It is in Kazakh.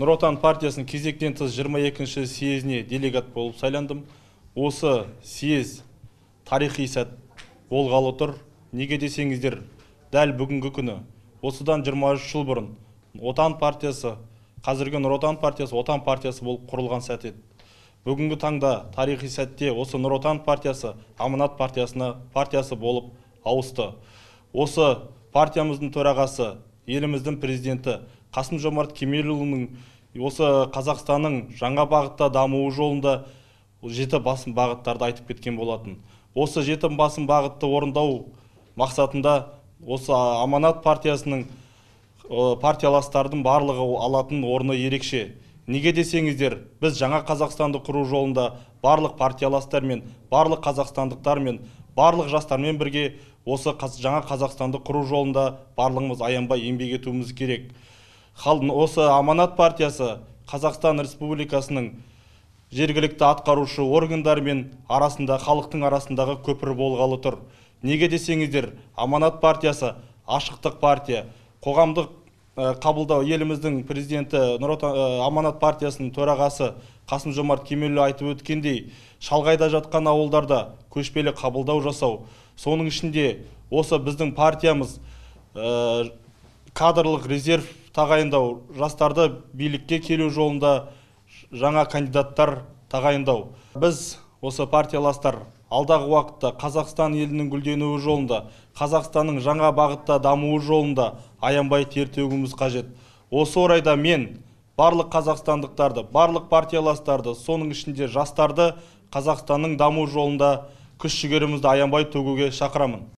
нұр отан партиясының кезектен тыс 22-ші съезіне делегат болып сайландым осы съез тарихи сәт болғалы тұр неге десеңіздер дәл бүгінгі күні осыдан 23 жыл бұрын отан партиясы қазіргі нұр партиясы отан партиясы болып құрылған сәт еді бүгінгі таңда тарихи сәтте осы нұр партиясы аманат партиясына партиясы болып ауысты осы партиямыздың төрағасы еліміздің президенті қасым жомарт кемелұлының осы қазақстанның жаңа бағытта дамуы жолында жеті басым бағыттарды айтып кеткен болатын осы жеті басым бағытты орындау мақсатында осы аманат партиясының партияластардың барлығы алатын орны ерекше неге десеңіздер біз жаңа қазақстанды құру жолында барлық партияластармен барлық қазақстандықтармен барлық жастармен бірге осы жаңа қазақстанды құру жолында барлығымыз аянбай еңбек етуіміз керек осы аманат партиясы қазақстан республикасының жергілікті атқарушы органдармен арасында халықтың арасындағы көпір болғалы тұр неге десеңіздер аманат партиясы ашықтық партия қоғамдық э, қабылдау еліміздің президенті э, аманат партиясының төрағасы қасым жомарт кемелұлы айтып өткендей шалғайда жатқан ауылдарда көшпелі қабылдау жасау соның ішінде осы біздің партиямыз э, кадрлық резерв тағайындау жастарды билікке келу жолында жаңа кандидаттар тағайындау біз осы партияластар алдағы уақытта қазақстан елінің гүлденуі жолында қазақстанның жаңа бағытта дамуы жолында аянбай тер қажет осы орайда мен барлық қазақстандықтарды барлық партияластарды соның ішінде жастарды қазақстанның даму жолында күш жігерімізді аянбай төгуге шақырамын